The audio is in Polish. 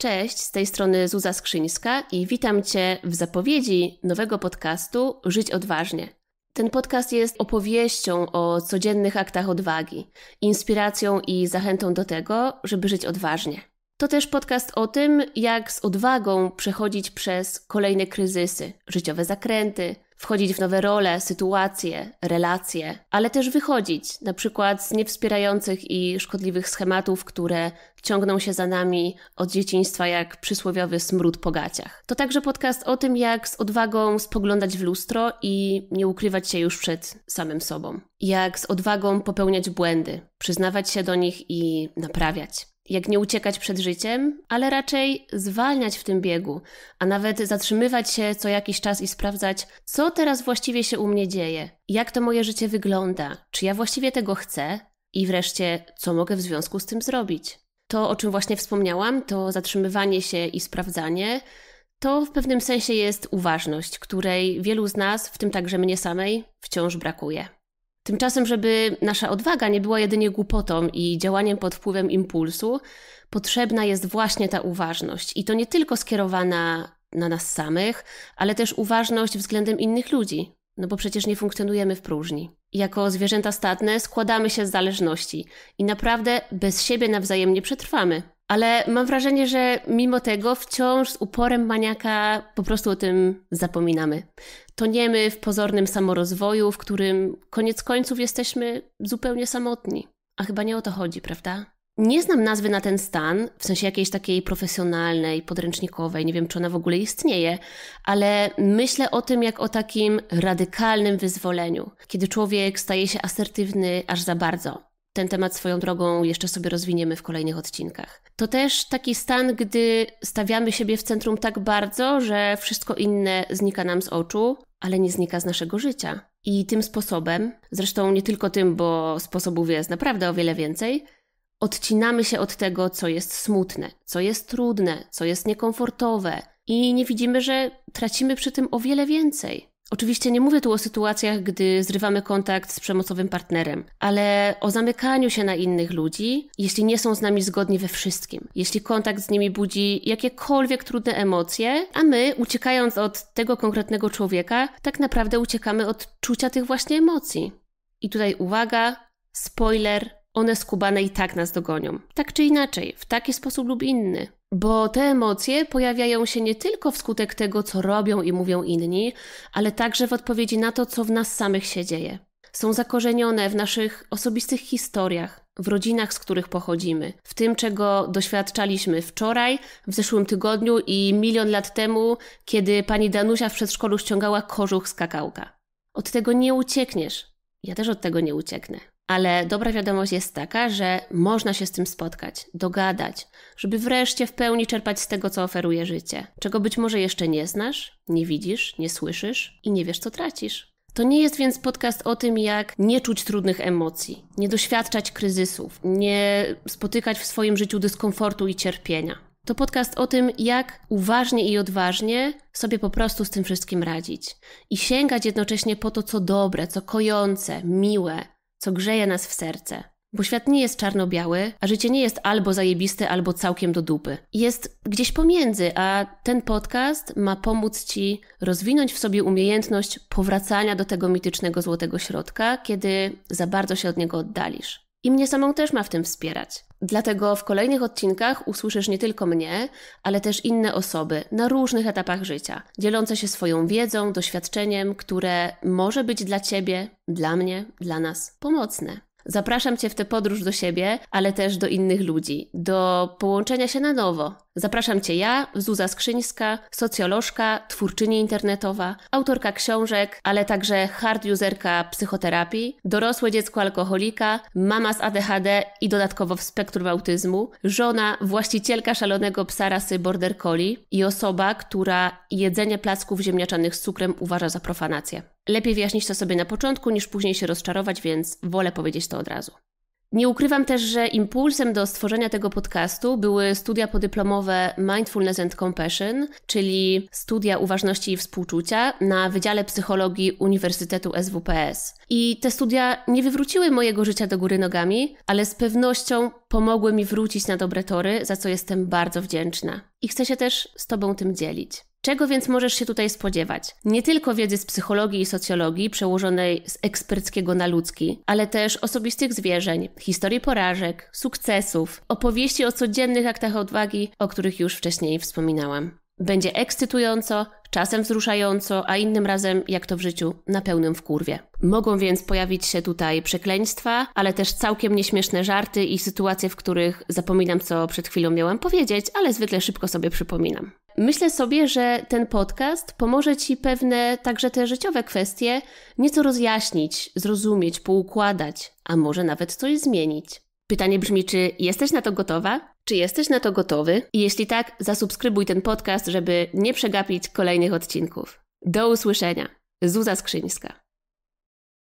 Cześć, z tej strony Zuza Skrzyńska i witam Cię w zapowiedzi nowego podcastu Żyć Odważnie. Ten podcast jest opowieścią o codziennych aktach odwagi, inspiracją i zachętą do tego, żeby żyć odważnie. To też podcast o tym, jak z odwagą przechodzić przez kolejne kryzysy, życiowe zakręty, wchodzić w nowe role, sytuacje, relacje, ale też wychodzić, na przykład z niewspierających i szkodliwych schematów, które ciągną się za nami od dzieciństwa jak przysłowiowy smród po gaciach. To także podcast o tym, jak z odwagą spoglądać w lustro i nie ukrywać się już przed samym sobą. Jak z odwagą popełniać błędy, przyznawać się do nich i naprawiać jak nie uciekać przed życiem, ale raczej zwalniać w tym biegu, a nawet zatrzymywać się co jakiś czas i sprawdzać, co teraz właściwie się u mnie dzieje, jak to moje życie wygląda, czy ja właściwie tego chcę i wreszcie, co mogę w związku z tym zrobić. To, o czym właśnie wspomniałam, to zatrzymywanie się i sprawdzanie, to w pewnym sensie jest uważność, której wielu z nas, w tym także mnie samej, wciąż brakuje. Tymczasem, żeby nasza odwaga nie była jedynie głupotą i działaniem pod wpływem impulsu, potrzebna jest właśnie ta uważność. I to nie tylko skierowana na nas samych, ale też uważność względem innych ludzi, no bo przecież nie funkcjonujemy w próżni. Jako zwierzęta stadne składamy się z zależności i naprawdę bez siebie nawzajem nie przetrwamy ale mam wrażenie, że mimo tego wciąż z uporem maniaka po prostu o tym zapominamy. Toniemy w pozornym samorozwoju, w którym koniec końców jesteśmy zupełnie samotni. A chyba nie o to chodzi, prawda? Nie znam nazwy na ten stan, w sensie jakiejś takiej profesjonalnej, podręcznikowej, nie wiem czy ona w ogóle istnieje, ale myślę o tym jak o takim radykalnym wyzwoleniu, kiedy człowiek staje się asertywny aż za bardzo ten temat swoją drogą jeszcze sobie rozwiniemy w kolejnych odcinkach. To też taki stan, gdy stawiamy siebie w centrum tak bardzo, że wszystko inne znika nam z oczu, ale nie znika z naszego życia. I tym sposobem, zresztą nie tylko tym, bo sposobów jest naprawdę o wiele więcej, odcinamy się od tego, co jest smutne, co jest trudne, co jest niekomfortowe, i nie widzimy, że tracimy przy tym o wiele więcej. Oczywiście nie mówię tu o sytuacjach, gdy zrywamy kontakt z przemocowym partnerem, ale o zamykaniu się na innych ludzi, jeśli nie są z nami zgodni we wszystkim, jeśli kontakt z nimi budzi jakiekolwiek trudne emocje, a my, uciekając od tego konkretnego człowieka, tak naprawdę uciekamy od czucia tych właśnie emocji. I tutaj uwaga, spoiler, one skubane i tak nas dogonią. Tak czy inaczej, w taki sposób lub inny. Bo te emocje pojawiają się nie tylko wskutek tego, co robią i mówią inni, ale także w odpowiedzi na to, co w nas samych się dzieje. Są zakorzenione w naszych osobistych historiach, w rodzinach, z których pochodzimy, w tym, czego doświadczaliśmy wczoraj, w zeszłym tygodniu i milion lat temu, kiedy pani Danusia w przedszkolu ściągała kożuch z kakałka. Od tego nie uciekniesz. Ja też od tego nie ucieknę. Ale dobra wiadomość jest taka, że można się z tym spotkać, dogadać, żeby wreszcie w pełni czerpać z tego, co oferuje życie, czego być może jeszcze nie znasz, nie widzisz, nie słyszysz i nie wiesz, co tracisz. To nie jest więc podcast o tym, jak nie czuć trudnych emocji, nie doświadczać kryzysów, nie spotykać w swoim życiu dyskomfortu i cierpienia. To podcast o tym, jak uważnie i odważnie sobie po prostu z tym wszystkim radzić i sięgać jednocześnie po to, co dobre, co kojące, miłe, co grzeje nas w serce. Bo świat nie jest czarno-biały, a życie nie jest albo zajebiste, albo całkiem do dupy. Jest gdzieś pomiędzy, a ten podcast ma pomóc ci rozwinąć w sobie umiejętność powracania do tego mitycznego złotego środka, kiedy za bardzo się od niego oddalisz. I mnie samą też ma w tym wspierać. Dlatego w kolejnych odcinkach usłyszysz nie tylko mnie, ale też inne osoby na różnych etapach życia, dzielące się swoją wiedzą, doświadczeniem, które może być dla ciebie, dla mnie, dla nas pomocne. Zapraszam cię w tę podróż do siebie, ale też do innych ludzi, do połączenia się na nowo, Zapraszam Cię ja, Zuza Skrzyńska, socjolożka, twórczyni internetowa, autorka książek, ale także hard userka psychoterapii, dorosłe dziecko alkoholika, mama z ADHD i dodatkowo w spektrum autyzmu, żona, właścicielka szalonego psa rasy border collie i osoba, która jedzenie placków ziemniaczanych z cukrem uważa za profanację. Lepiej wyjaśnić to sobie na początku niż później się rozczarować, więc wolę powiedzieć to od razu. Nie ukrywam też, że impulsem do stworzenia tego podcastu były studia podyplomowe Mindfulness and Compassion, czyli studia uważności i współczucia na Wydziale Psychologii Uniwersytetu SWPS. I te studia nie wywróciły mojego życia do góry nogami, ale z pewnością pomogły mi wrócić na dobre tory, za co jestem bardzo wdzięczna. I chcę się też z Tobą tym dzielić. Czego więc możesz się tutaj spodziewać? Nie tylko wiedzy z psychologii i socjologii, przełożonej z eksperckiego na ludzki, ale też osobistych zwierzeń, historii porażek, sukcesów, opowieści o codziennych aktach odwagi, o których już wcześniej wspominałam. Będzie ekscytująco, czasem wzruszająco, a innym razem, jak to w życiu, na pełnym wkurwie. Mogą więc pojawić się tutaj przekleństwa, ale też całkiem nieśmieszne żarty i sytuacje, w których zapominam, co przed chwilą miałam powiedzieć, ale zwykle szybko sobie przypominam. Myślę sobie, że ten podcast pomoże Ci pewne także te życiowe kwestie nieco rozjaśnić, zrozumieć, poukładać, a może nawet coś zmienić. Pytanie brzmi, czy jesteś na to gotowa? Czy jesteś na to gotowy? jeśli tak, zasubskrybuj ten podcast, żeby nie przegapić kolejnych odcinków. Do usłyszenia. Zuza Skrzyńska.